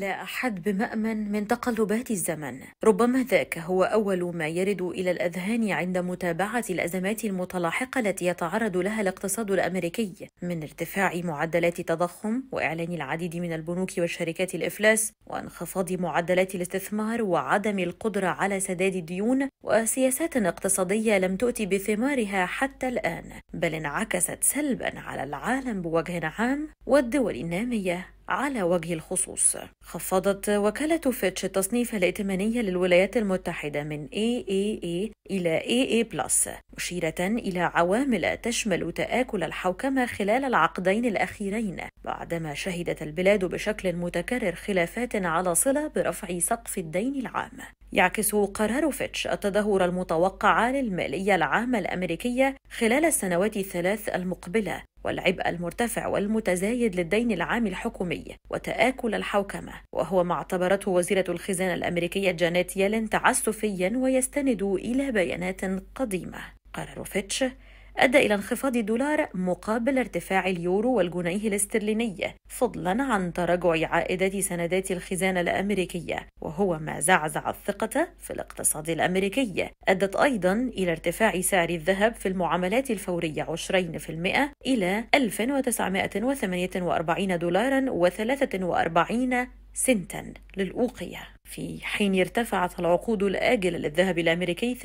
لا أحد بمأمن من تقلبات الزمن ربما ذاك هو أول ما يرد إلى الأذهان عند متابعة الأزمات المتلاحقة التي يتعرض لها الاقتصاد الأمريكي من ارتفاع معدلات التضخم وإعلان العديد من البنوك والشركات الإفلاس وانخفاض معدلات الاستثمار وعدم القدرة على سداد الديون وسياسات اقتصادية لم تؤتي بثمارها حتى الآن بل انعكست سلبا على العالم بوجه عام والدول النامية على وجه الخصوص خفضت وكالة فيتش التصنيف الائتماني للولايات المتحدة من AAA إلى AA+, مشيرة إلى عوامل تشمل تآكل الحوكمة خلال العقدين الأخيرين بعدما شهدت البلاد بشكل متكرر خلافات على صلة برفع سقف الدين العام يعكس قرار فيتش التدهور المتوقع للمالية العامة الأمريكية خلال السنوات الثلاث المقبلة والعبء المرتفع والمتزايد للدين العام الحكومي وتآكل الحوكمة وهو ما اعتبرته وزيرة الخزانة الأمريكية جانيت يالين تعسفيا ويستند إلى بيانات قديمة قرار فيتش أدى إلى انخفاض الدولار مقابل ارتفاع اليورو والجنيه الاسترليني فضلا عن تراجع عائدات سندات الخزانة الأمريكية وهو ما زعزع الثقة في الاقتصاد الأمريكي أدت أيضا إلى ارتفاع سعر الذهب في المعاملات الفورية 20% إلى 1948 دولارا و43 سنتا للأوقية في حين ارتفعت العقود الآجلة للذهب الأمريكي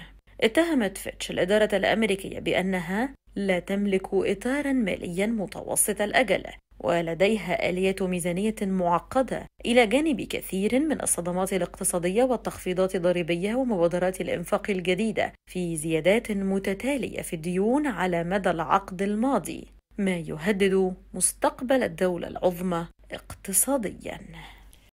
13% اتهمت فيتش الإدارة الأمريكية بأنها لا تملك إطارا ماليا متوسط الأجل ولديها آلية ميزانية معقدة إلى جانب كثير من الصدمات الاقتصادية والتخفيضات الضريبية ومبادرات الإنفاق الجديدة في زيادات متتالية في الديون على مدى العقد الماضي ما يهدد مستقبل الدولة العظمى اقتصادياً